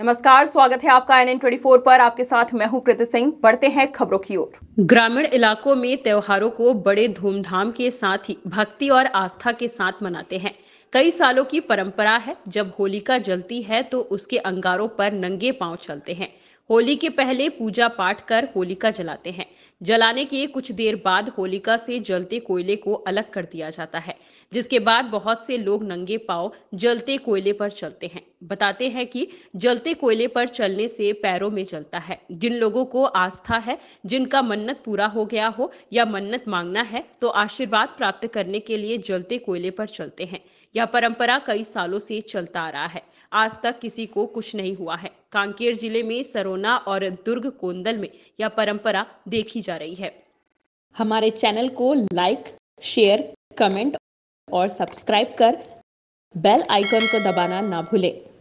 नमस्कार स्वागत है आपका एन एन पर आपके साथ मैं हूं कृति सिंह बढ़ते हैं खबरों की ओर ग्रामीण इलाकों में त्योहारों को बड़े धूमधाम के साथ ही भक्ति और आस्था के साथ मनाते हैं कई सालों की परंपरा है जब होलिका जलती है तो उसके अंगारों पर नंगे पांव चलते हैं होली के पहले पूजा पाठ कर होलिका जलाते हैं जलाने के कुछ देर बाद होलिका से जलते कोयले को अलग कर दिया जाता है जिसके बाद बहुत से लोग नंगे पाव जलते कोयले पर चलते हैं बताते हैं कि जलते कोयले पर चलने से पैरों में चलता है जिन लोगों को आस्था है जिनका मन मन्नत पूरा हो गया हो या मन्नत मांगना है तो आशीर्वाद प्राप्त करने के लिए जलते कोयले पर चलते हैं यह परंपरा कई सालों से चलता आ रहा है आज तक किसी को कुछ नहीं हुआ है कांकेर जिले में सरोना और दुर्ग कोंदल में यह परंपरा देखी जा रही है हमारे चैनल को लाइक शेयर कमेंट और सब्सक्राइब कर बेल आइकन को दबाना ना भूलें